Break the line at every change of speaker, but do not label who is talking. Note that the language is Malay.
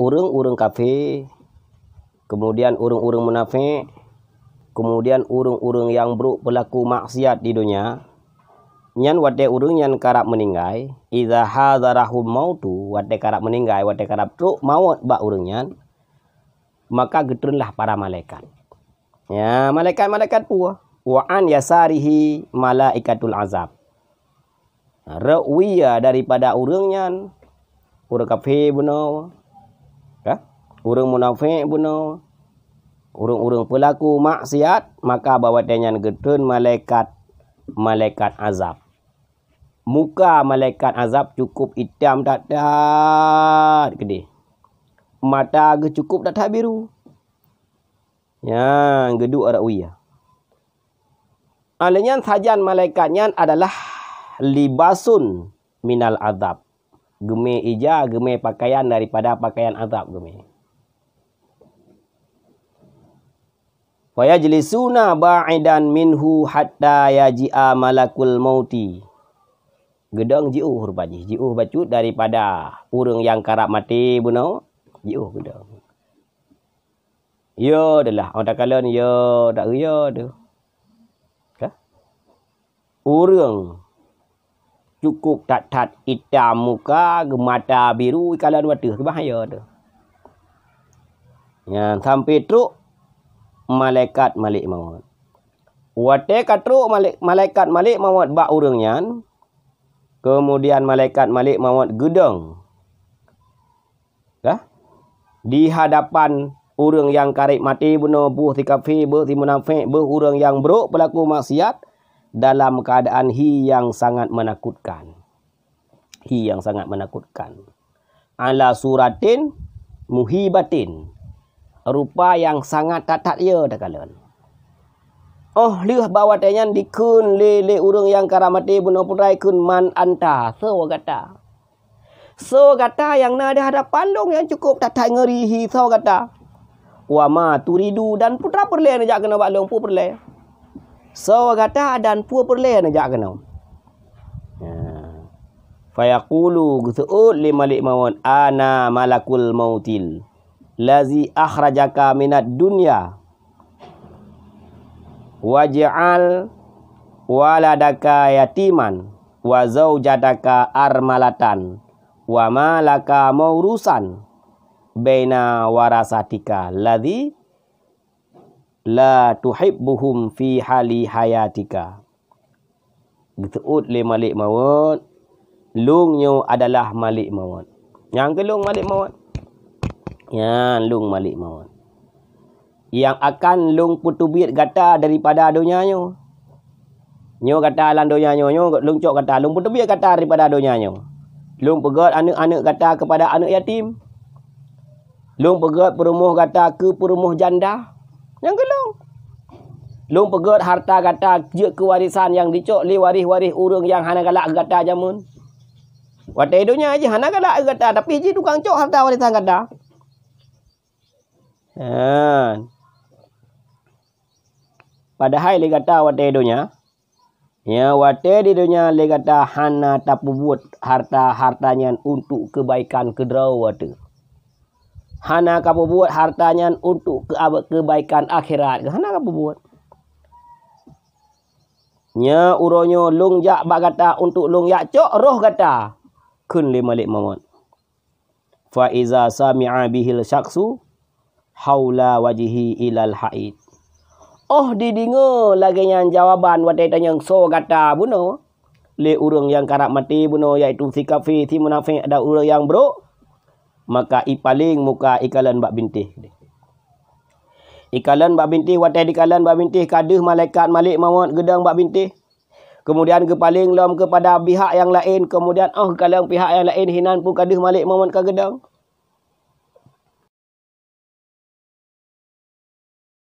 urung-urung kafe, kemudian urung-urung munafik, kemudian urung-urung yang bruk pelaku maksiat di dunia, nyan wadde urung nyan karap meninggai, iza hazarahum mautu wadde karap meninggai, wadde karap truk maut bak urung nyan, maka getrunlah para malaikat. Ya, malaikat-malaikat pua. Wa'an yasarihi malaikatul azab. Ra'wiya daripada urungnya, nyan, urung kafe Orang munafik puno. Orang-orang pelaku maksiat. Maka bawa tenyan gedun malaikat. Malaikat azab. Muka malaikat azab cukup hitam tak dat. Gede. Mata ke cukup tak biru. Ya, gedu arak uya. Alanya sajian malaikatnya adalah libasun minal azab. Gemi ija, gemi pakaian daripada pakaian azab gemi. Fayajlisuna ba'idan minhu hatta yaji'a malakul mauti. Gedang jiuh rupanya. Jiuh bacut daripada orang yang karak mati. Buna. Jiuh gedang. Ya adalah. Orang tak kalah ni. Ya. Tak ya ada. Orang. Cukup tak tat hitam muka. Mata biru. Kalau ada mata. Bahaya ada. Ya, sampai truk malaikat Malik Maut. Wate katru malaikat Malik Maut ba urangnyan. Kemudian malaikat Malik Maut gedung. Ya? Lah? Di hadapan urung yang karik mati bunuh buh tikafi buh timunafik buh urung yang beruk pelaku maksiat dalam keadaan hi yang sangat menakutkan. Hi yang sangat menakutkan. Ala suratin muhibatin rupa yang sangat tatat ia dekalan. Oh, lih bawa tanyan dikun kun lele urung yang karamati bunuh putai kun man anta. So, kata. So, kata yang na ada hadap pandung yang cukup tatat ngeri. So, kata. Wama turidu dan putra perleh najak kena buat long pun perleh. So, kata dan pun perleh najak kena. Ya. Fayaqulu gusul oh, li malik mawon ana malakul mautil lazi akhrajaka minat dunia waj'al waladaka yatiman wa zaujataka armalatan wa malaka maurusan baina warasatika lazi la tuhibbuhum fi hali hayatika Gitu'ud le malik mawad Lungnya adalah malik mawad Yang kelung malik mawad Ya, lung malik mawon. Yang akan lung putu kata daripada adunya nyo. Nyo kata alam dunia nyo, nyo lung cok kata, lung putu kata daripada adunya nyo. Lung pegat anak-anak kata kepada anak yatim. Lung pegat perumuh kata ke perumuh janda. Yang gelung. Lung pegat harta kata je warisan yang dicok li waris-waris urung yang hana galak kata jamun. Wata hidupnya aja hana galak kata tapi je tukang cok harta warisan kata. Ha. Padahal dia kata wate dunia. Ya, wate di dunia dia kata hana tak buat harta-hartanya untuk kebaikan kedera wate. Hana kamu buat hartanya untuk ke kebaikan akhirat. Hana kamu buat. Nya uronyo lung jak bak kata untuk lung yak cok roh kata. Kun lima lik mamat. Fa iza sami'a bihil syaksu haula wajihi ilal haid oh didinga lagi yang jawapan, wadai tanya so kata buno le urang yang karak mati buno iaitu si kafir si munafik ada urang yang bro maka ipaling muka ikalan bab binti ikalan bab binti wadai dikalan bab binti kaduh malaikat malik mawat gedang bab binti Kemudian kepaling lom kepada pihak yang lain. Kemudian oh kalau pihak yang lain hinan pun kadih malik momen kagedang. gedang.